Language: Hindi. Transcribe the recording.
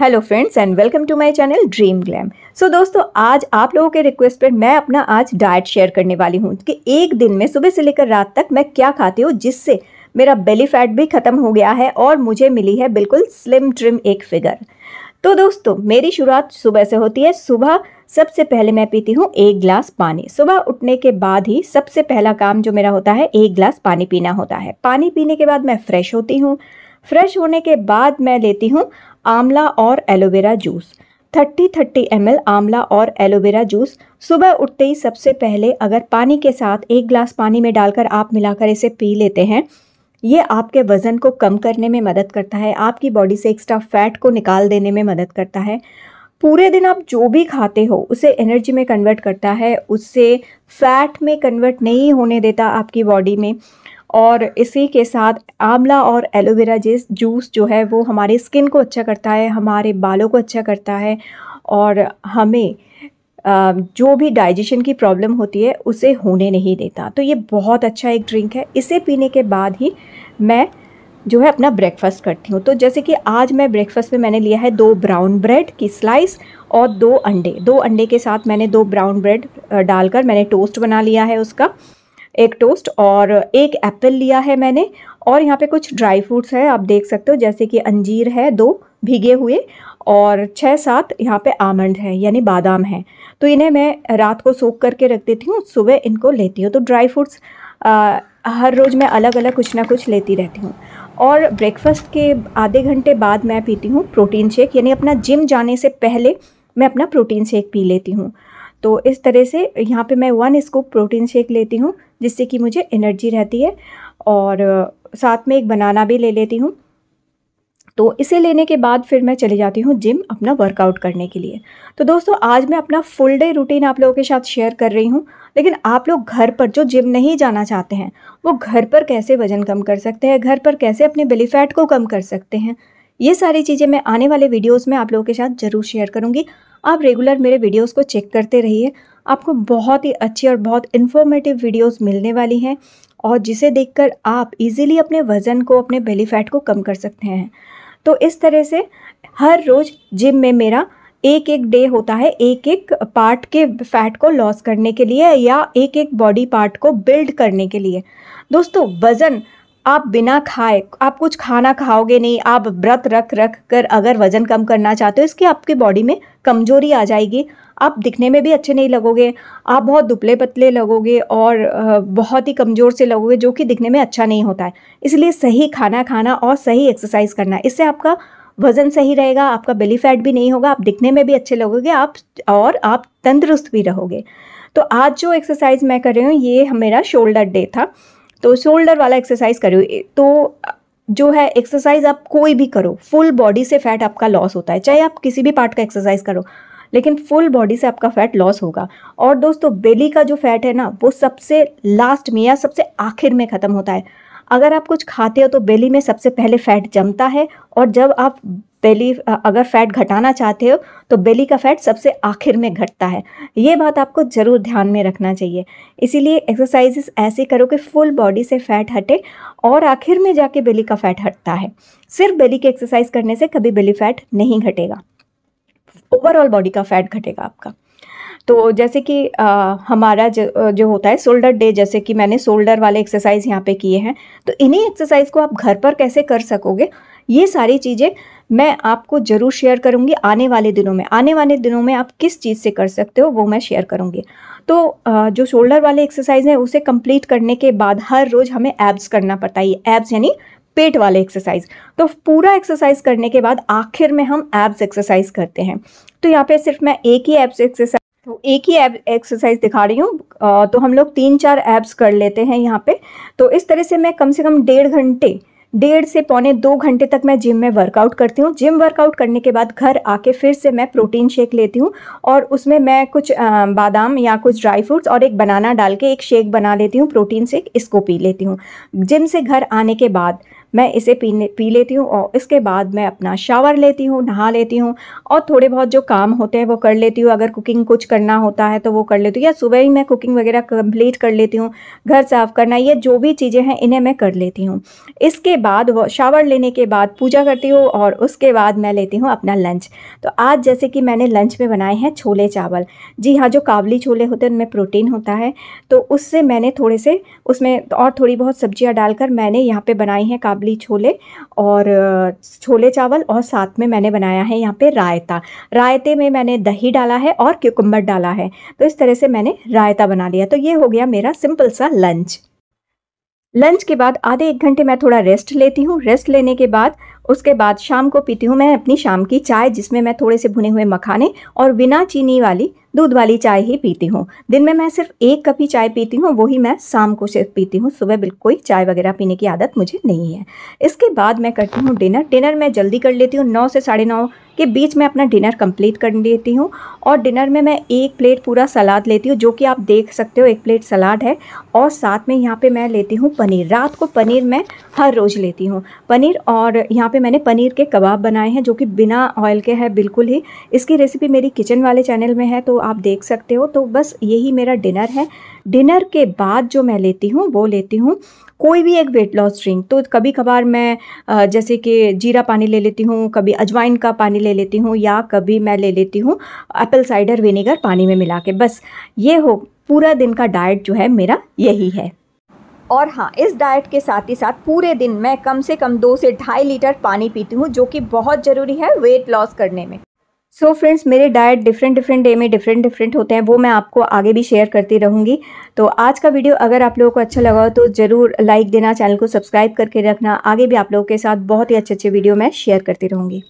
hello friends and welcome to my channel Dream Glam so दोस्तों आज आप लोगों के रिक्वेस्ट पर मैं अपना आज डाइट शेयर करने वाली हूँ कि एक दिन में सुबह से लेकर रात तक मैं क्या खाती हूँ जिससे मेरा बेली फैट भी ख़त्म हो गया है और मुझे मिली है बिल्कुल स्लिम ट्रिम एक फिगर तो दोस्तों मेरी शुरुआत सुबह से होती है सुबह सबसे पहले मैं पीती हूँ एक गिलास पानी सुबह उठने के बाद ही सबसे पहला काम जो मेरा होता है एक गिलास पानी पीना होता है पानी पीने के बाद मैं फ्रेश होती हूँ फ्रेश होने के बाद मैं लेती हूँ आंवला और एलोवेरा जूस 30 30 एम आंवला और एलोवेरा जूस सुबह उठते ही सबसे पहले अगर पानी के साथ एक ग्लास पानी में डालकर आप मिलाकर इसे पी लेते हैं ये आपके वज़न को कम करने में मदद करता है आपकी बॉडी से एक्स्ट्रा फैट को निकाल देने में मदद करता है पूरे दिन आप जो भी खाते हो उसे एनर्जी में कन्वर्ट करता है उससे फैट में कन्वर्ट नहीं होने देता आपकी बॉडी में और इसी के साथ आंवला और एलोवेरा जिस जूस जो है वो हमारे स्किन को अच्छा करता है हमारे बालों को अच्छा करता है और हमें जो भी डाइजेशन की प्रॉब्लम होती है उसे होने नहीं देता तो ये बहुत अच्छा एक ड्रिंक है इसे पीने के बाद ही मैं जो है अपना ब्रेकफास्ट करती हूँ तो जैसे कि आज मैं ब्रेकफास्ट में मैंने लिया है दो ब्राउन ब्रेड की स्लाइस और दो अंडे दो अंडे के साथ मैंने दो ब्राउन ब्रेड डालकर मैंने टोस्ट बना लिया है उसका एक टोस्ट और एक एप्पल लिया है मैंने और यहाँ पे कुछ ड्राई फ्रूट्स है आप देख सकते हो जैसे कि अंजीर है दो भीगे हुए और छः सात यहाँ पे आमंड है यानी बादाम है तो इन्हें मैं रात को सोख करके रख देती हूँ सुबह इनको लेती हूँ तो ड्राई फ्रूट्स हर रोज़ मैं अलग अलग कुछ ना कुछ लेती रहती हूँ और ब्रेकफास्ट के आधे घंटे बाद मैं पीती हूँ प्रोटीन शेक यानी अपना जिम जाने से पहले मैं अपना प्रोटीन शेक पी लेती हूँ तो इस तरह से यहाँ पे मैं वन स्कूप प्रोटीन शेक लेती हूँ जिससे कि मुझे एनर्जी रहती है और साथ में एक बनाना भी ले लेती हूँ तो इसे लेने के बाद फिर मैं चली जाती हूँ जिम अपना वर्कआउट करने के लिए तो दोस्तों आज मैं अपना फुल डे रूटीन आप लोगों के साथ शेयर कर रही हूँ लेकिन आप लोग घर पर जो जिम नहीं जाना चाहते हैं वो घर पर कैसे वज़न कम कर सकते हैं घर पर कैसे अपने बेली फैट को कम कर सकते हैं ये सारी चीज़ें मैं आने वाले वीडियोज़ में आप लोगों के साथ ज़रूर शेयर करूँगी आप रेगुलर मेरे वीडियोस को चेक करते रहिए आपको बहुत ही अच्छी और बहुत इन्फॉर्मेटिव वीडियोस मिलने वाली हैं और जिसे देखकर आप इजीली अपने वज़न को अपने बेली फैट को कम कर सकते हैं तो इस तरह से हर रोज़ जिम में मेरा एक एक डे होता है एक एक पार्ट के फैट को लॉस करने के लिए या एक एक बॉडी पार्ट को बिल्ड करने के लिए दोस्तों वज़न आप बिना खाए आप कुछ खाना खाओगे नहीं आप व्रत रख रख कर अगर वज़न कम करना चाहते हो इसकी आपके बॉडी में कमज़ोरी आ जाएगी आप दिखने में भी अच्छे नहीं लगोगे आप बहुत दुबले पतले लगोगे और बहुत ही कमज़ोर से लगोगे जो कि दिखने में अच्छा नहीं होता है इसलिए सही खाना खाना और सही एक्सरसाइज करना इससे आपका वज़न सही रहेगा आपका बेली फैट भी नहीं होगा आप दिखने में भी अच्छे लगोगे आप और आप तंदुरुस्त भी रहोगे तो आज जो एक्सरसाइज मैं कर रही हूँ ये मेरा शोल्डर डे था तो शोल्डर वाला एक्सरसाइज करो तो जो है एक्सरसाइज आप कोई भी करो फुल बॉडी से फैट आपका लॉस होता है चाहे आप किसी भी पार्ट का एक्सरसाइज करो लेकिन फुल बॉडी से आपका फैट लॉस होगा और दोस्तों बेली का जो फैट है ना वो सबसे लास्ट में या सबसे आखिर में ख़त्म होता है अगर आप कुछ खाते हो तो बेली में सबसे पहले फैट जमता है और जब आप बेली अगर फैट घटाना चाहते हो तो बेली का फैट सबसे आखिर में घटता है ये बात आपको ज़रूर ध्यान में रखना चाहिए इसीलिए एक्सरसाइजेस ऐसे करो कि फुल बॉडी से फैट हटे और आखिर में जाके बेली का फैट हटता है सिर्फ बेली की एक्सरसाइज करने से कभी बेली फैट नहीं घटेगा ओवरऑल बॉडी का फैट घटेगा आपका तो जैसे कि आ, हमारा जो, जो होता है शोल्डर डे जैसे कि मैंने शोल्डर वाले एक्सरसाइज यहाँ पे किए हैं तो इन्हीं एक्सरसाइज को आप घर पर कैसे कर सकोगे ये सारी चीज़ें मैं आपको ज़रूर शेयर करूँगी आने वाले दिनों में आने वाले दिनों में आप किस चीज़ से कर सकते हो वो मैं शेयर करूँगी तो जो शोल्डर वाले एक्सरसाइज हैं उसे कंप्लीट करने के बाद हर रोज़ हमें एब्स करना पड़ता है एब्स यानी पेट वाले एक्सरसाइज तो पूरा एक्सरसाइज करने के बाद आखिर में हम एब्स एक्सरसाइज करते हैं तो यहाँ पे सिर्फ मैं एक ही एब्स एक्सरसाइज तो एक ही एक्सरसाइज दिखा रही हूँ तो हम लोग तीन चार एब्स कर लेते हैं यहाँ पे तो इस तरह से मैं कम से कम डेढ़ घंटे डेढ़ से पौने दो घंटे तक मैं जिम में वर्कआउट करती हूँ जिम वर्कआउट करने के बाद घर आके फिर से मैं प्रोटीन शेक लेती हूँ और उसमें मैं कुछ बादाम या कुछ ड्राई फ्रूट्स और एक बनाना डाल के एक शेक बना लेती हूँ प्रोटीन शेक इसको पी लेती हूँ जिम से घर आने के बाद मैं इसे पीने पी लेती हूँ और इसके बाद मैं अपना शावर लेती हूँ नहा लेती हूँ और थोड़े बहुत जो काम होते हैं वो कर लेती हूँ अगर कुकिंग कुछ करना होता है तो वो कर लेती हूँ या सुबह ही मैं कुकिंग वगैरह कंप्लीट कर लेती हूँ घर साफ़ करना ये जो भी चीज़ें हैं इन्हें मैं कर लेती हूँ इसके बाद शावर लेने के बाद पूजा करती हूँ और उसके बाद मैं लेती हूँ अपना लंच तो आज जैसे कि मैंने लंच में बनाए हैं छोले चावल जी हाँ जो काबली छोले होते हैं उनमें प्रोटीन होता है तो उससे मैंने थोड़े से उसमें और थोड़ी बहुत सब्जियाँ डालकर मैंने यहाँ पर बनाई हैं काबली काबली छोले और छोले चावल और साथ में मैंने बनाया है यहाँ पे रायता रायते में मैंने दही डाला है और क्यूकम्बर डाला है तो इस तरह से मैंने रायता बना लिया तो ये हो गया मेरा सिंपल सा लंच लंच के बाद आधे एक घंटे मैं थोड़ा रेस्ट लेती हूँ रेस्ट लेने के बाद उसके बाद शाम को पीती हूँ मैं अपनी शाम की चाय जिसमें मैं थोड़े से भुने हुए मखाने और बिना चीनी वाली दूध वाली चाय ही पीती हूँ दिन में मैं सिर्फ एक कप ही चाय पीती हूँ वही मैं शाम को सिर्फ पीती हूँ सुबह बिल्कुल चाय वगैरह पीने की आदत मुझे नहीं है इसके बाद मैं करती हूँ डिनर डिनर मैं जल्दी कर लेती हूँ नौ से साढ़े नौ के बीच में अपना डिनर कंप्लीट कर लेती हूँ और डिनर में मैं एक प्लेट पूरा सलाद लेती हूँ जो कि आप देख सकते हो एक प्लेट सलाद है और साथ में यहाँ पे मैं लेती हूँ पनीर रात को पनीर मैं हर रोज़ लेती हूँ पनीर और यहाँ पे मैंने पनीर के कबाब बनाए हैं जो कि बिना ऑयल के है बिल्कुल ही इसकी रेसिपी मेरी किचन वाले चैनल में है तो आप देख सकते हो तो बस यही मेरा डिनर है डिनर के बाद जो मैं लेती हूँ वो लेती हूँ कोई भी एक वेट लॉस ड्रिंक तो कभी कभार मैं जैसे कि जीरा पानी ले लेती हूँ कभी अजवाइन का पानी ले लेती हूँ या कभी मैं ले लेती हूँ एप्पल साइडर विनेगर पानी में मिला के बस ये हो पूरा दिन का डाइट जो है मेरा यही है और हाँ इस डाइट के साथ ही साथ पूरे दिन मैं कम से कम दो से ढाई लीटर पानी पीती हूँ जो कि बहुत ज़रूरी है वेट लॉस करने में सो so फ्रेंड्स मेरे डाइट डिफरेंट डिफरेंट डे में डिफरेंट डिफरेंट होते हैं वो मैं आपको आगे भी शेयर करती रहूँगी तो आज का वीडियो अगर आप लोगों को अच्छा लगा हो तो ज़रूर लाइक देना चैनल को सब्सक्राइब करके रखना आगे भी आप लोगों के साथ बहुत ही अच्छे अच्छे वीडियो मैं शेयर करती रहूँगी